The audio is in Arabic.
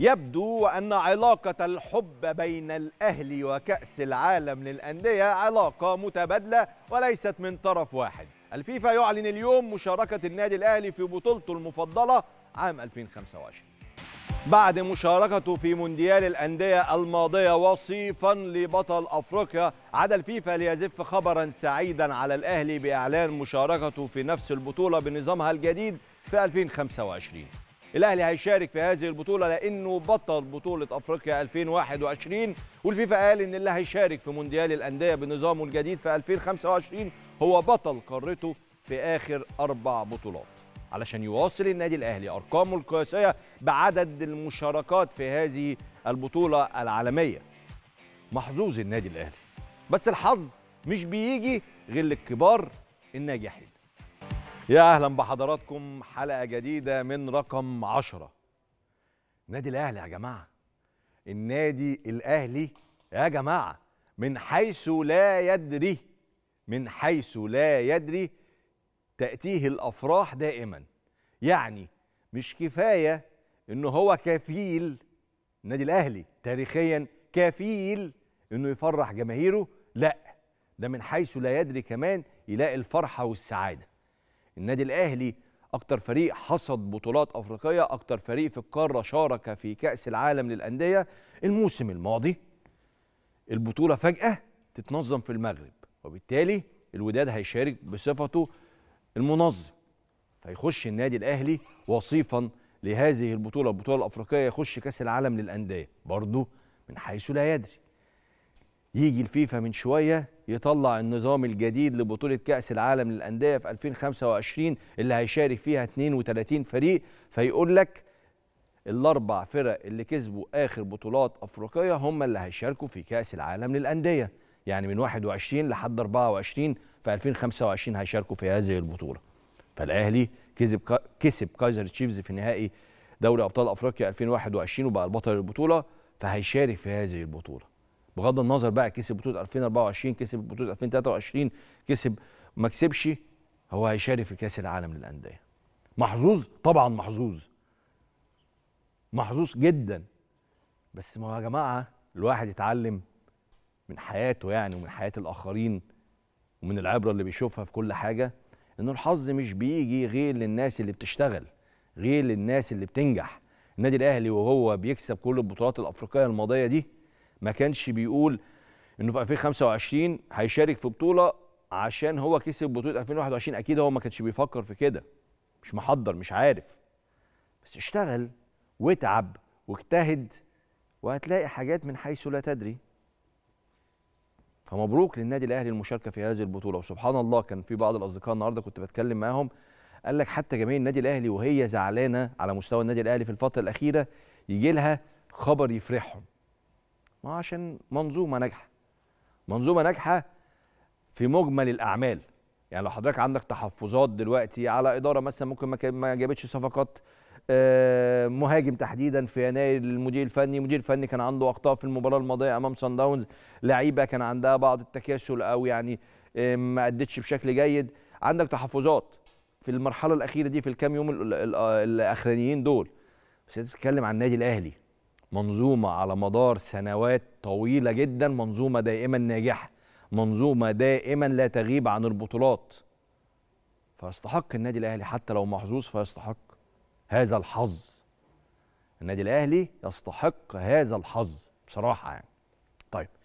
يبدو أن علاقة الحب بين الأهلي وكأس العالم للأندية علاقة متبادلة وليست من طرف واحد الفيفا يعلن اليوم مشاركة النادي الأهلي في بطولته المفضلة عام 2025 بعد مشاركته في مونديال الأندية الماضية وصيفا لبطل أفريقيا عاد الفيفا ليزف خبرا سعيدا على الأهلي بإعلان مشاركته في نفس البطولة بنظامها الجديد في 2025 الاهلي هيشارك في هذه البطوله لانه بطل بطوله افريقيا 2021 والفيفا قال ان اللي هيشارك في مونديال الانديه بنظامه الجديد في 2025 هو بطل قارته في اخر اربع بطولات علشان يواصل النادي الاهلي ارقامه القياسيه بعدد المشاركات في هذه البطوله العالميه محظوظ النادي الاهلي بس الحظ مش بيجي غير للكبار الناجحين يا اهلا بحضراتكم حلقه جديده من رقم عشرة نادي الاهلي يا جماعه النادي الاهلي يا جماعه من حيث لا يدري من حيث لا يدري تاتيه الافراح دائما يعني مش كفايه ان هو كفيل النادي الاهلي تاريخيا كفيل انه يفرح جماهيره لا ده من حيث لا يدري كمان يلاقي الفرحه والسعاده النادي الاهلي اكتر فريق حصد بطولات افريقيه اكتر فريق في القاره شارك في كاس العالم للانديه الموسم الماضي البطوله فجاه تتنظم في المغرب وبالتالي الوداد هيشارك بصفته المنظم فيخش النادي الاهلي وصيفا لهذه البطوله البطوله الافريقيه يخش كاس العالم للانديه برضه من حيث لا يدري يجي الفيفا من شويه يطلع النظام الجديد لبطوله كاس العالم للانديه في 2025 اللي هيشارك فيها 32 فريق فيقول لك الاربع فرق اللي كسبوا اخر بطولات افريقيه هم اللي هيشاركوا في كاس العالم للانديه يعني من 21 لحد 24 في 2025 هيشاركوا في هذه البطوله فالاهلي كسب كسب كايزر تشيفز في نهائي دوري ابطال افريقيا 2021 وبقى البطل البطوله فهيشارك في هذه البطوله بغض النظر بقى كسب بطوله 2024 كسب بطوله 2023 كسب ما كسبش هو هيشارك في كاس العالم للانديه محظوظ طبعا محظوظ محظوظ جدا بس ما يا جماعه الواحد يتعلم من حياته يعني ومن حياه الاخرين ومن العبره اللي بيشوفها في كل حاجه ان الحظ مش بيجي غير للناس اللي بتشتغل غير للناس اللي بتنجح النادي الاهلي وهو بيكسب كل البطولات الافريقيه الماضيه دي ما كانش بيقول انه في 2025 هيشارك في بطوله عشان هو كسب بطوله 2021 اكيد هو ما كانش بيفكر في كده مش محضر مش عارف بس اشتغل واتعب واجتهد وهتلاقي حاجات من حيث لا تدري فمبروك للنادي الاهلي المشاركه في هذه البطوله وسبحان الله كان في بعض الاصدقاء النهارده كنت بتكلم معاهم قال لك حتى جماهير النادي الاهلي وهي زعلانه على مستوى النادي الاهلي في الفتره الاخيره يجي لها خبر يفرحهم عشان منظومه ناجحه منظومه ناجحه في مجمل الاعمال يعني لو حضرتك عندك تحفظات دلوقتي على اداره مثلا ممكن ما جابتش صفقات آه، مهاجم تحديدا في يناير المدير الفني المدير الفني كان عنده اخطاء في المباراه الماضيه امام سان داونز لعيبه كان عندها بعض التكاسل او يعني آه، ما ادتش بشكل جيد عندك تحفظات في المرحله الاخيره دي في الكام يوم الاخرانيين دول بس انت بتتكلم عن النادي الاهلي منظومه على مدار سنوات طويله جدا منظومه دائما ناجحه منظومه دائما لا تغيب عن البطولات فيستحق النادي الاهلي حتى لو محظوظ فيستحق هذا الحظ النادي الاهلي يستحق هذا الحظ بصراحه يعني طيب